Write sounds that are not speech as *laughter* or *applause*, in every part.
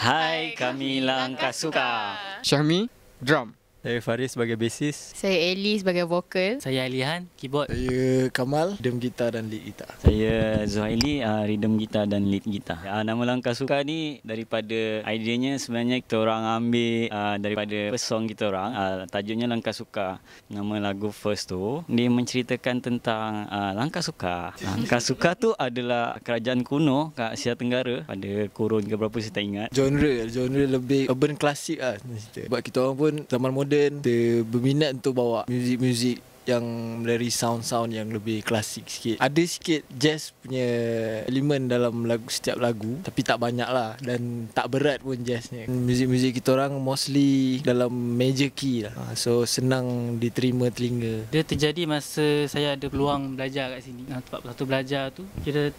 Hai, kami langkah suka. Syahmi, drum. Saya Faris sebagai bassis. Saya Eli sebagai vokal. Saya Alihan, keyboard. Saya Kamal, rhythm gitar dan lead gitar. Saya Zuhaili, uh, rhythm gitar dan lead gitar. Uh, ah, nama Langkah Suka ni daripada idenya sebenarnya kita orang ambil uh, daripada first song kita orang. Uh, tajuknya Langkah Suka. Nama lagu first tu, dia menceritakan tentang uh, Langkah Suka. Langkah Suka tu adalah kerajaan kuno kat Asia Tenggara. Pada kurun ke berapa saya tak ingat. Genre, genre lebih urban klasik. lah. Sebab kita orang pun zaman moden sudden dia berminat untuk bawa muzik-muzik yang dari sound-sound yang lebih klasik sikit Ada sikit jazz punya elemen dalam lagu setiap lagu Tapi tak banyak lah dan tak berat pun jazznya Muzik-muzik kita orang mostly dalam major key lah ha, So senang diterima telinga Dia terjadi masa saya ada peluang belajar kat sini Tempat ha, satu belajar tu kira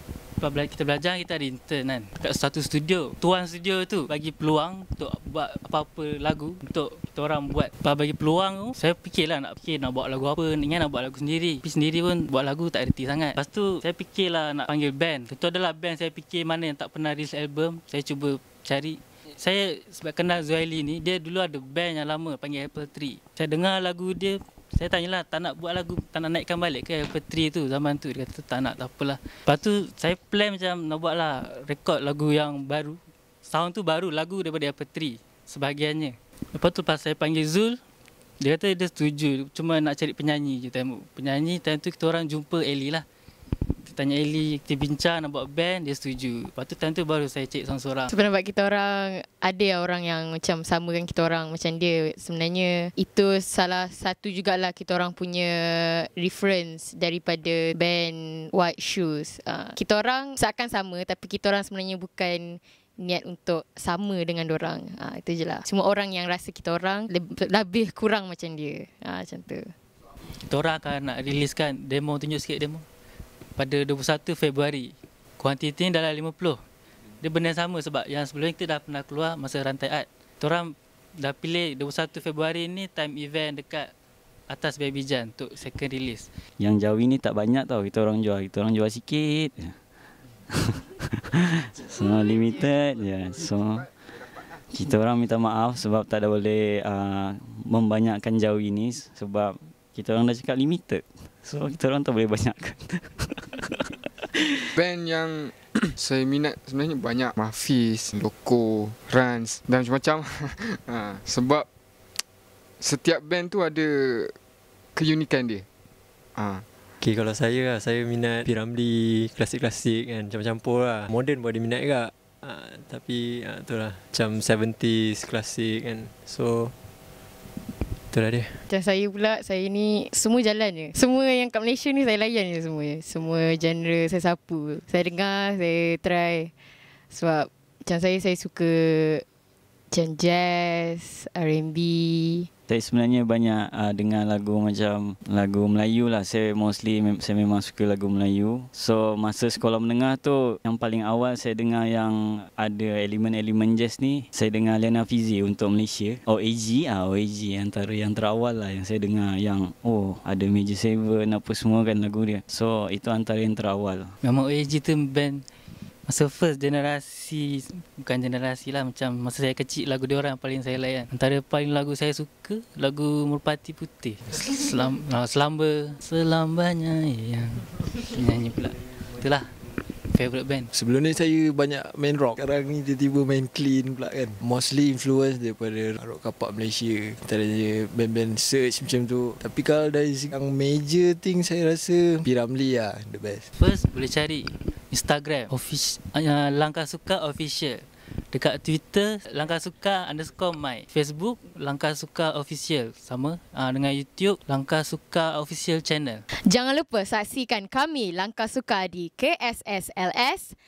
bela- kita belajar kita ada intern kan dekat satu studio tuan studio tu bagi peluang untuk buat apa-apa lagu untuk kita orang buat lepas bagi peluang tu saya fikirlah nak fikir nak buat lagu apa ingat nak buat lagu sendiri tapi sendiri pun buat lagu tak reti sangat lepas tu saya fikirlah nak panggil band itu adalah band saya fikir mana yang tak pernah release album saya cuba cari saya sebab kenal Zuhaili ni Dia dulu ada band yang lama Panggil Apple Tree Saya dengar lagu dia saya tanya lah, tak nak buat lagu tak nak naikkan balik ke MP3 tu zaman tu dia kata tak nak tak lah, apalah. Lepas tu saya plan macam nak buat lah rekod lagu yang baru. Sound tu baru lagu daripada MP3 sebahagiannya. Lepas tu pas saya panggil Zul dia kata dia setuju cuma nak cari penyanyi je penyanyi time tu kita orang jumpa Ellie lah. Kita tanya Eli, kita bincang nak buat band, dia setuju. Lepas tu time tu baru saya cek seorang-seorang. Sebenarnya buat kita orang, ada orang yang macam sama kan kita orang. Macam dia sebenarnya itu salah satu jugalah kita orang punya reference daripada band White Shoes. Uh, kita orang seakan sama tapi kita orang sebenarnya bukan niat untuk sama dengan orang. Ha, itu je lah. Semua orang yang rasa kita orang lebih kurang macam dia. Ha, macam tu. Kita orang akan nak riliskan demo. Tunjuk sikit demo pada 21 Februari. Kuantiti ni dalam 50. Dia benda yang sama sebab yang sebelum ni kita dah pernah keluar masa rantai art. Kita orang dah pilih 21 Februari ni time event dekat atas Baby Jan untuk second release. Yang jauh ni tak banyak tau kita orang jual. Kita orang jual sikit. *laughs* so limited ya. Yeah. So kita orang minta maaf sebab tak ada boleh uh, membanyakkan jauh ini sebab kita orang dah cakap limited. So kita orang tak boleh banyakkan. *laughs* band yang *coughs* saya minat sebenarnya banyak Mafis, Loco, Rans dan macam-macam *laughs* ha, Sebab setiap band tu ada keunikan dia ha. Okay kalau saya lah, saya minat Piramli, klasik-klasik kan, campur-campur lah Modern pun ada minat juga ha, Tapi ha, tu lah, macam 70s, klasik kan So Itulah dia. Macam saya pula, saya ni semua jalan je. Semua yang kat Malaysia ni saya layan je semua. Semua genre saya sapu. Saya dengar, saya try. Sebab macam saya, saya suka macam jazz, R&B. Saya sebenarnya banyak uh, dengar lagu macam lagu Melayu lah. Saya mostly saya memang suka lagu Melayu. So masa sekolah menengah tu yang paling awal saya dengar yang ada elemen-elemen jazz ni. Saya dengar Lena Fizi untuk Malaysia. OAG ah OAG antara yang terawal lah yang saya dengar yang oh ada Major Seven apa semua kan lagu dia. So itu antara yang terawal. Memang OAG tu band masa first generasi bukan generasi lah macam masa saya kecil lagu dia orang paling saya layan antara paling lagu saya suka lagu Merpati Putih Selam, *laughs* ah, Selamba Selambanya yang nyanyi pula itulah favorite band Sebelum ni saya banyak main rock Sekarang ni tiba-tiba main clean pula kan Mostly influence daripada rock kapak Malaysia Antara Antaranya band-band search macam tu Tapi kalau dari yang major thing saya rasa Piramli lah the best First boleh cari Instagram official, uh, Langkah Suka Official Dekat Twitter Langkah Suka underscore my Facebook Langkah Suka Official Sama uh, dengan YouTube Langkah Suka Official Channel Jangan lupa saksikan kami Langkah Suka di KSSLS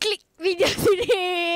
Klik video *laughs* sini